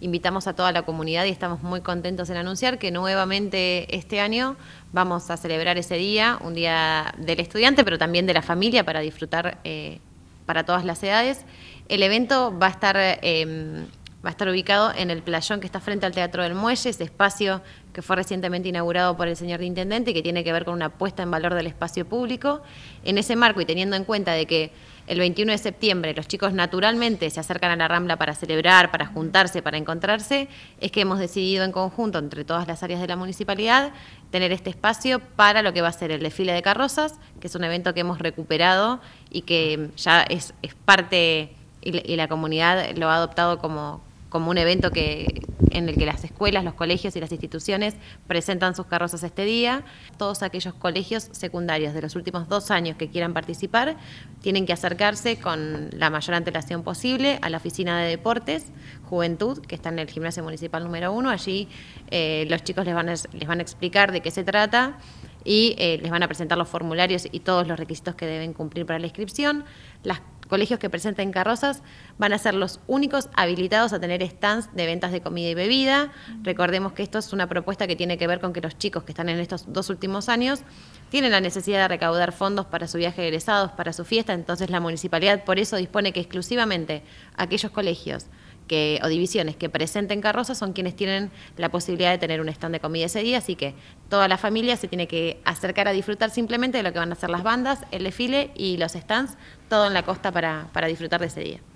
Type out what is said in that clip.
invitamos a toda la comunidad y estamos muy contentos en anunciar que nuevamente este año vamos a celebrar ese día, un día del estudiante, pero también de la familia para disfrutar eh, para todas las edades. El evento va a estar... Em, Va a estar ubicado en el playón que está frente al Teatro del Muelle, ese espacio que fue recientemente inaugurado por el señor intendente, y que tiene que ver con una puesta en valor del espacio público. En ese marco y teniendo en cuenta de que el 21 de septiembre los chicos naturalmente se acercan a la Rambla para celebrar, para juntarse, para encontrarse, es que hemos decidido en conjunto entre todas las áreas de la municipalidad tener este espacio para lo que va a ser el desfile de carrozas, que es un evento que hemos recuperado y que ya es parte y la comunidad lo ha adoptado como, como un evento que, en el que las escuelas, los colegios y las instituciones presentan sus carrozas este día. Todos aquellos colegios secundarios de los últimos dos años que quieran participar tienen que acercarse con la mayor antelación posible a la oficina de deportes, juventud, que está en el gimnasio municipal número uno. Allí eh, los chicos les van, a, les van a explicar de qué se trata y eh, les van a presentar los formularios y todos los requisitos que deben cumplir para la inscripción. Las colegios que presenten carrozas van a ser los únicos habilitados a tener stands de ventas de comida y bebida. Recordemos que esto es una propuesta que tiene que ver con que los chicos que están en estos dos últimos años tienen la necesidad de recaudar fondos para su viaje de egresados, para su fiesta, entonces la municipalidad por eso dispone que exclusivamente aquellos colegios que, o divisiones que presenten carrozas son quienes tienen la posibilidad de tener un stand de comida ese día, así que toda la familia se tiene que acercar a disfrutar simplemente de lo que van a hacer las bandas, el desfile y los stands, todo en la costa para, para disfrutar de ese día.